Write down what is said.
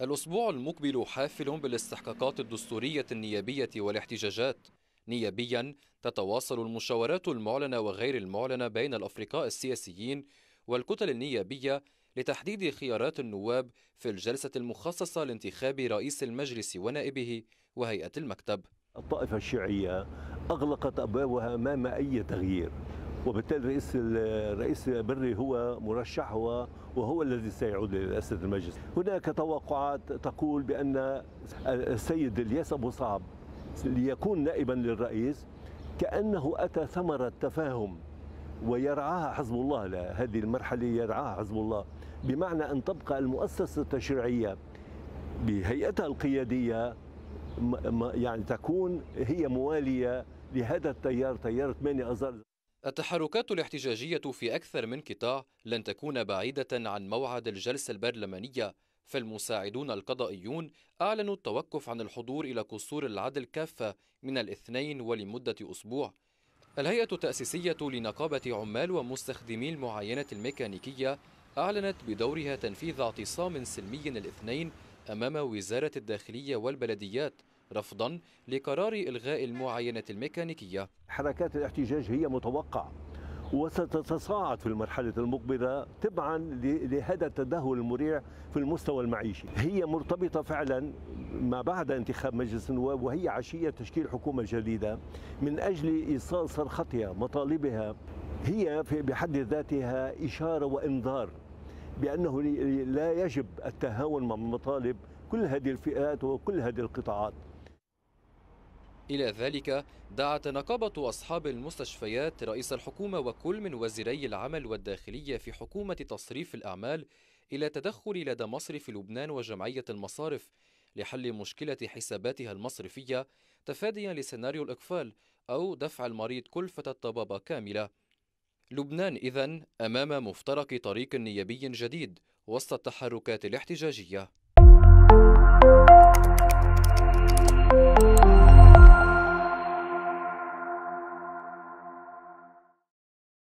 الأسبوع المقبل حافل بالاستحقاقات الدستورية النيابية والاحتجاجات نيابيا تتواصل المشاورات المعلنة وغير المعلنة بين الأفرقاء السياسيين والكتل النيابية لتحديد خيارات النواب في الجلسة المخصصة لانتخاب رئيس المجلس ونائبه وهيئة المكتب الطائفة الشيعية أغلقت أبوابها أمام أي تغيير وبالتالي رئيس الرئيس بري هو مرشح هو وهو الذي سيعود لرئاسه المجلس. هناك توقعات تقول بان السيد الياس ابو صعب ليكون نائبا للرئيس كانه اتى ثمره تفاهم ويرعاها حزب الله هذه المرحله يرعاها حزب الله بمعنى ان تبقى المؤسسه التشريعيه بهيئتها القياديه يعني تكون هي مواليه لهذا التيار تيار 8 اذار التحركات الاحتجاجية في أكثر من قطاع لن تكون بعيدة عن موعد الجلسة البرلمانية فالمساعدون القضائيون أعلنوا التوقف عن الحضور إلى قصور العدل كافة من الاثنين ولمدة أسبوع الهيئة التأسيسية لنقابة عمال ومستخدمي المعاينة الميكانيكية أعلنت بدورها تنفيذ اعتصام سلمي الاثنين أمام وزارة الداخلية والبلديات رفضا لقرار إلغاء المعاينة الميكانيكية حركات الاحتجاج هي متوقعة وستتصاعد في المرحلة المقبلة تبعا لهذا التدهور المريع في المستوى المعيشي هي مرتبطة فعلا ما بعد انتخاب مجلس النواب وهي عشية تشكيل حكومة جديدة من أجل إيصال صرختها مطالبها هي بحد ذاتها إشارة وإنذار بأنه لا يجب التهاون مع مطالب كل هذه الفئات وكل هذه القطاعات إلى ذلك دعت نقابة أصحاب المستشفيات رئيس الحكومة وكل من وزيري العمل والداخلية في حكومة تصريف الأعمال إلى تدخل لدى مصرف لبنان وجمعية المصارف لحل مشكلة حساباتها المصرفية تفاديا لسيناريو الإقفال أو دفع المريض كلفة الطبابة كاملة. لبنان إذن أمام مفترق طريق نيابي جديد وسط التحركات الاحتجاجية.